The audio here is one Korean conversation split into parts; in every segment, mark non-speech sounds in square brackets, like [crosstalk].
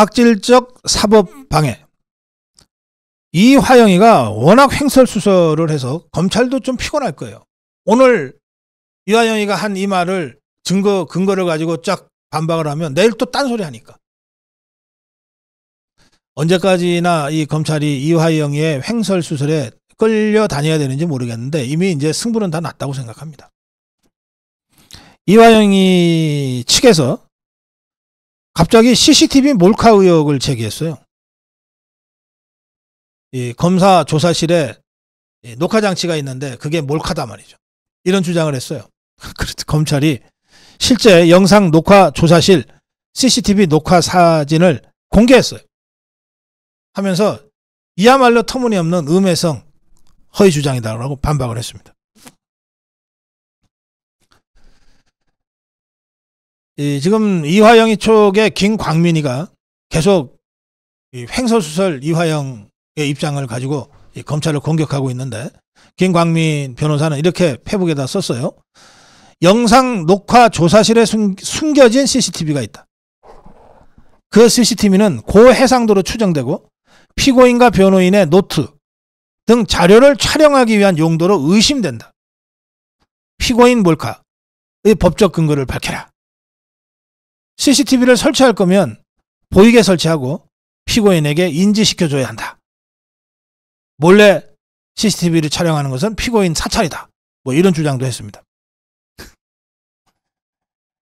악질적 사법 방해. 이 화영이가 워낙 횡설수설을 해서 검찰도 좀 피곤할 거예요. 오늘 이화영이가 한 이 말을 증거 근거를 가지고 쫙 반박을 하면 내일 또 딴소리 하니까. 언제까지나 이 검찰이 이화영의 횡설수설에 끌려 다녀야 되는지 모르겠는데 이미 이제 승부는 다 났다고 생각합니다. 이화영이 측에서 갑자기 CCTV 몰카 의혹을 제기했어요. 이 검사 조사실에 녹화 장치가 있는데 그게 몰카다 말이죠. 이런 주장을 했어요. [laughs] 검찰이 실제 영상 녹화 조사실 CCTV 녹화 사진을 공개했어요. 하면서 이야말로 터무니없는 음해성 허위 주장이다라고 반박을 했습니다. 이 지금 이화영이 쪽에 김광민이가 계속 횡설수설 이화영의 입장을 가지고 검찰을 공격하고 있는데 김광민 변호사는 이렇게 페북에다 썼어요. 영상 녹화 조사실에 숨, 숨겨진 CCTV가 있다. 그 CCTV는 고해상도로 추정되고 피고인과 변호인의 노트 등 자료를 촬영하기 위한 용도로 의심된다. 피고인 몰카의 법적 근거를 밝혀라. CCTV를 설치할 거면 보이게 설치하고 피고인에게 인지시켜줘야 한다. 몰래 CCTV를 촬영하는 것은 피고인 사찰이다. 뭐 이런 주장도 했습니다. [laughs]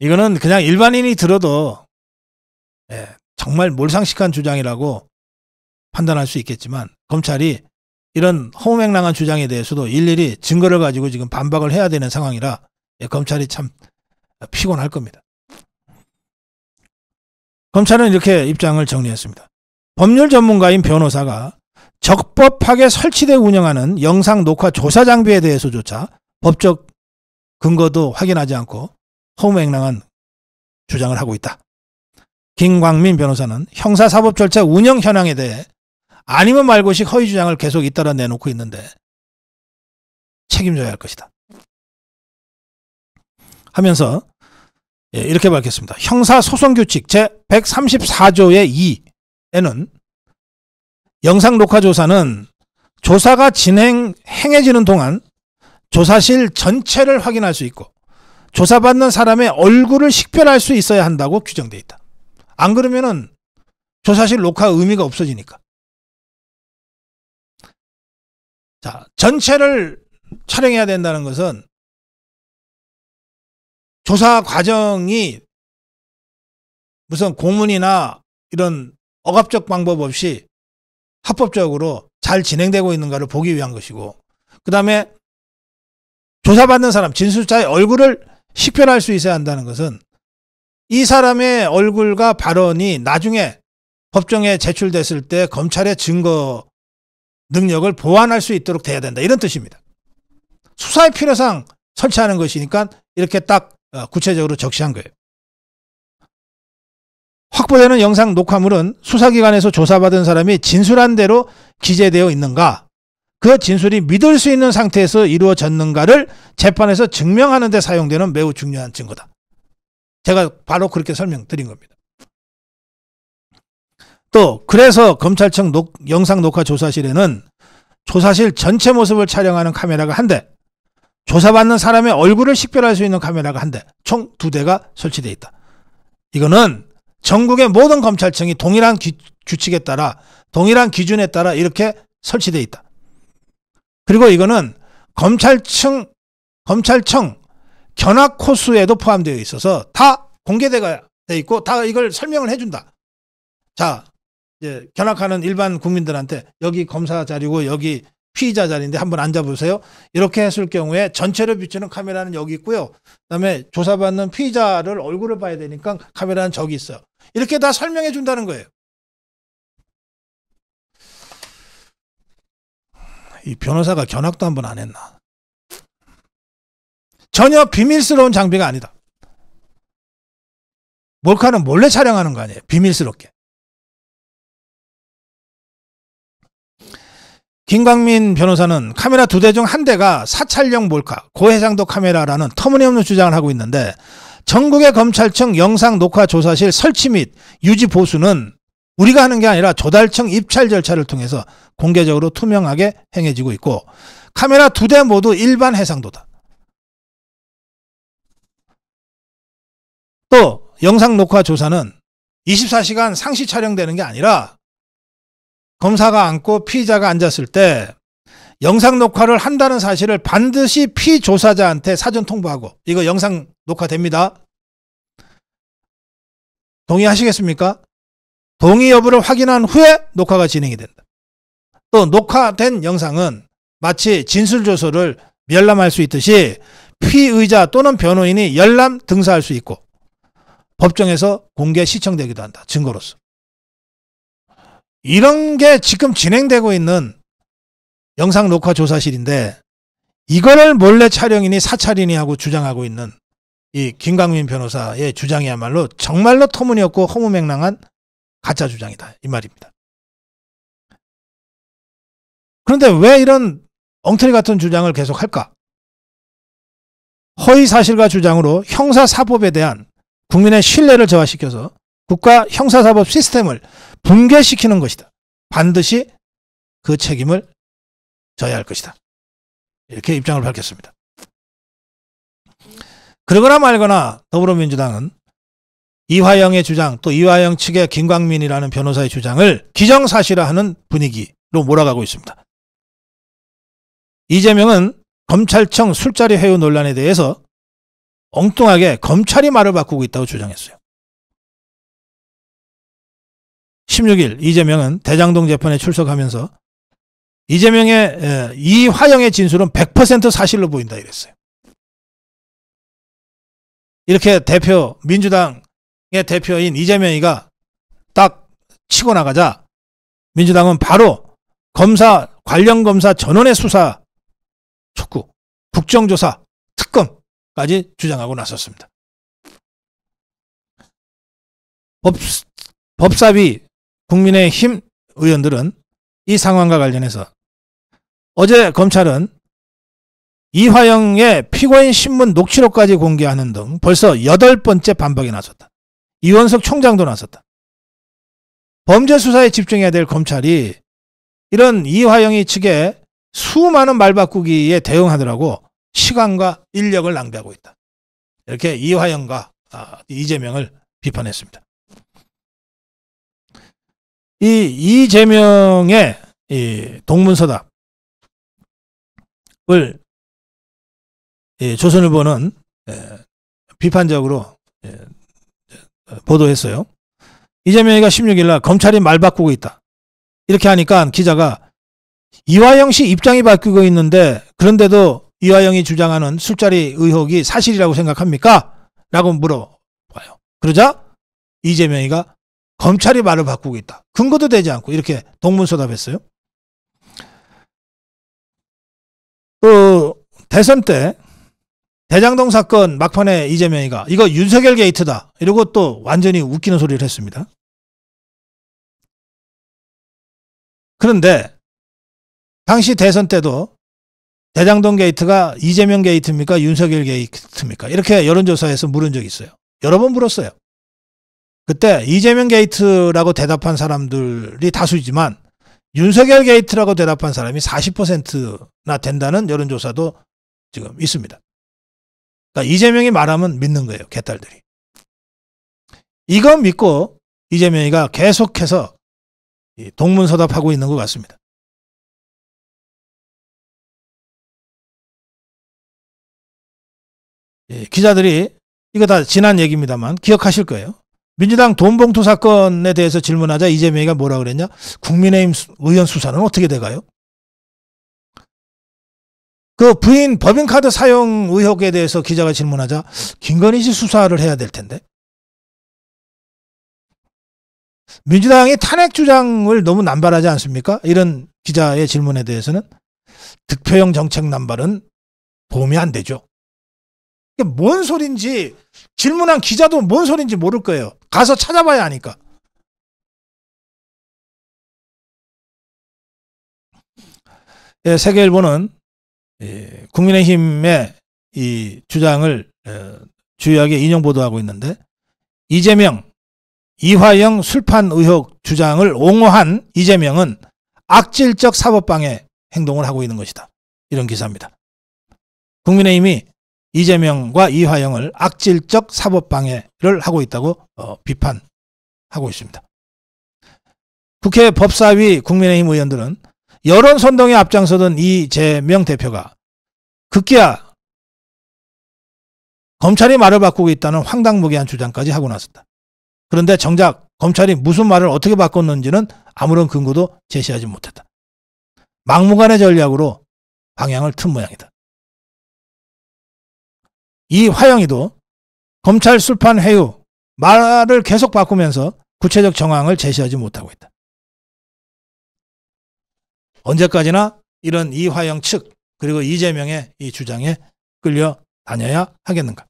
이거는 그냥 일반인이 들어도 예, 정말 몰상식한 주장이라고 판단할 수 있겠지만 검찰이 이런 허무맹랑한 주장에 대해서도 일일이 증거를 가지고 지금 반박을 해야 되는 상황이라 예, 검찰이 참 피곤할 겁니다. 검찰은 이렇게 입장을 정리했습니다. 법률 전문가인 변호사가 적법하게 설치돼 운영하는 영상 녹화 조사 장비에 대해서조차 법적 근거도 확인하지 않고 허무맹랑한 주장을 하고 있다. 김광민 변호사는 형사사법 절차 운영 현황에 대해 아니면 말고식 허위 주장을 계속 잇따라 내놓고 있는데 책임져야 할 것이다. 하면서 예, 이렇게 밝혔습니다. 형사소송규칙 제134조의 2에는 영상 녹화 조사는 조사가 진행, 행해지는 동안 조사실 전체를 확인할 수 있고 조사받는 사람의 얼굴을 식별할 수 있어야 한다고 규정되어 있다. 안 그러면은 조사실 녹화 의미가 없어지니까. 자, 전체를 촬영해야 된다는 것은 조사 과정이 무슨 고문이나 이런 억압적 방법 없이 합법적으로 잘 진행되고 있는가를 보기 위한 것이고 그 다음에 조사받는 사람 진술자의 얼굴을 식별할 수 있어야 한다는 것은 이 사람의 얼굴과 발언이 나중에 법정에 제출됐을 때 검찰의 증거 능력을 보완할 수 있도록 돼야 된다 이런 뜻입니다. 수사의 필요상 설치하는 것이니까 이렇게 딱 어, 구체적으로 적시한 거예요. 확보되는 영상 녹화물은 수사기관에서 조사받은 사람이 진술한 대로 기재되어 있는가 그 진술이 믿을 수 있는 상태에서 이루어졌는가를 재판에서 증명하는 데 사용되는 매우 중요한 증거다. 제가 바로 그렇게 설명드린 겁니다. 또 그래서 검찰청 녹, 영상 녹화 조사실에는 조사실 전체 모습을 촬영하는 카메라가 한 대, 조사받는 사람의 얼굴을 식별할 수 있는 카메라가 한 대, 총 두 대가 설치돼 있다. 이거는 전국의 모든 검찰청이 동일한 기, 규칙에 따라 동일한 기준에 따라 이렇게 설치돼 있다. 그리고 이거는 검찰청 검찰청 견학 코스에도 포함되어 있어서 다 공개되어 있고 다 이걸 설명을 해준다. 자, 이제 견학하는 일반 국민들한테 여기 검사 자리고 여기 피의자 자리인데 한번 앉아보세요. 이렇게 했을 경우에 전체를 비추는 카메라는 여기 있고요. 그다음에 조사받는 피의자를 얼굴을 봐야 되니까 카메라는 저기 있어요. 이렇게 다 설명해 준다는 거예요. 이 변호사가 견학도 한번 안 했나? 전혀 비밀스러운 장비가 아니다. 몰카는 몰래 촬영하는 거 아니에요. 비밀스럽게. 김광민 변호사는 카메라 두 대 중 한 대가 사찰용 몰카, 고해상도 카메라라는 터무니없는 주장을 하고 있는데 전국의 검찰청 영상 녹화 조사실 설치 및 유지 보수는 우리가 하는 게 아니라 조달청 입찰 절차를 통해서 공개적으로 투명하게 행해지고 있고 카메라 두 대 모두 일반 해상도다. 또 영상 녹화 조사는 24시간 상시 촬영되는 게 아니라 검사가 앉고 피의자가 앉았을 때 영상 녹화를 한다는 사실을 반드시 피조사자한테 사전 통보하고 이거 영상 녹화됩니다. 동의하시겠습니까? 동의 여부를 확인한 후에 녹화가 진행이 된다. 또 녹화된 영상은 마치 진술조서를 열람할 수 있듯이 피의자 또는 변호인이 열람 등사할 수 있고 법정에서 공개 시청되기도 한다. 증거로서. 이런 게 지금 진행되고 있는 영상 녹화 조사실인데 이거를 몰래 촬영이니 사찰이니 하고 주장하고 있는 이 김광민 변호사의 주장이야말로 정말로 터무니없고 허무맹랑한 가짜 주장이다 이 말입니다. 그런데 왜 이런 엉터리 같은 주장을 계속 할까? 허위 사실과 주장으로 형사사법에 대한 국민의 신뢰를 저하시켜서 국가 형사사법 시스템을 붕괴시키는 것이다. 반드시 그 책임을 져야 할 것이다. 이렇게 입장을 밝혔습니다. 그러거나 말거나 더불어민주당은 이화영의 주장 또 이화영 측의 김광민이라는 변호사의 주장을 기정사실화하는 분위기로 몰아가고 있습니다. 이재명은 검찰청 술자리 회유 논란에 대해서 엉뚱하게 검찰이 말을 바꾸고 있다고 주장했어요. 16일 이재명은 대장동 재판에 출석하면서 이재명의 이화영의 진술은 100% 사실로 보인다 이랬어요. 이렇게 대표 민주당의 대표인 이재명이가 딱 치고 나가자 민주당은 바로 검사 관련 검사 전원의 수사 촉구 국정조사 특검까지 주장하고 나섰습니다. 법, 법사위 국민의힘 의원들은 이 상황과 관련해서 어제 검찰은 이화영의 피고인 신문 녹취록까지 공개하는 등 벌써 여덟 번째 반박에 나섰다. 이원석 총장도 나섰다. 범죄 수사에 집중해야 될 검찰이 이런 이화영이 측에 수많은 말바꾸기에 대응하더라고 시간과 인력을 낭비하고 있다. 이렇게 이화영과 아, 이재명을 비판했습니다. 이 이재명의 이 동문서답을 예, 조선일보는 예, 비판적으로 예, 보도했어요. 이재명이가 16일 날 검찰이 말 바꾸고 있다. 이렇게 하니까 기자가 이화영 씨 입장이 바뀌고 있는데 그런데도 이화영이 주장하는 술자리 의혹이 사실이라고 생각합니까? 라고 물어봐요. 그러자 이재명이가 검찰이 말을 바꾸고 있다. 근거도 되지 않고 이렇게 동문서답했어요. 그 대선 때 대장동 사건 막판에 이재명이가 이거 윤석열 게이트다 이러고 또 완전히 웃기는 소리를 했습니다. 그런데 당시 대선 때도 대장동 게이트가 이재명 게이트입니까 윤석열 게이트입니까 이렇게 여론조사에서 물은 적이 있어요. 여러 번 물었어요. 그때 이재명 게이트라고 대답한 사람들이 다수이지만 윤석열 게이트라고 대답한 사람이 40%나 된다는 여론조사도 지금 있습니다. 그러니까 이재명이 말하면 믿는 거예요. 개딸들이. 이건 믿고 이재명이가 계속해서 동문서답하고 있는 것 같습니다. 예, 기자들이 이거 다 지난 얘기입니다만 기억하실 거예요. 민주당 돈봉투 사건에 대해서 질문하자 이재명이가 뭐라 그랬냐? 국민의힘 의원 수사는 어떻게 돼가요? 그 부인 법인카드 사용 의혹에 대해서 기자가 질문하자 김건희 씨 수사를 해야 될 텐데. 민주당이 탄핵 주장을 너무 남발하지 않습니까? 이런 기자의 질문에 대해서는 득표형 정책 남발은 보험이 안 되죠. 이게 뭔 소린지 질문한 기자도 뭔 소린지 모를 거예요. 가서 찾아봐야 하니까. 예, 세계일보는 예, 국민의힘의 이 주장을 예, 주요하게 인용 보도하고 있는데 이재명, 이화영 술판 의혹 주장을 옹호한 이재명은 악질적 사법방해 행동을 하고 있는 것이다. 이런 기사입니다. 국민의힘이 이재명과 이화영을 악질적 사법 방해를 하고 있다고 어, 비판하고 있습니다. 국회 법사위 국민의힘 의원들은 여론선동에 앞장서던 이재명 대표가 극기야 검찰이 말을 바꾸고 있다는 황당무계한 주장까지 하고 나섰다. 그런데 정작 검찰이 무슨 말을 어떻게 바꿨는지는 아무런 근거도 제시하지 못했다. 막무가내 전략으로 방향을 튼 모양이다. 이 화영이도 검찰 술판 회유 말을 계속 바꾸면서 구체적 정황을 제시하지 못하고 있다. 언제까지나 이런 이화영 측 그리고 이재명의 이 주장에 끌려 다녀야 하겠는가.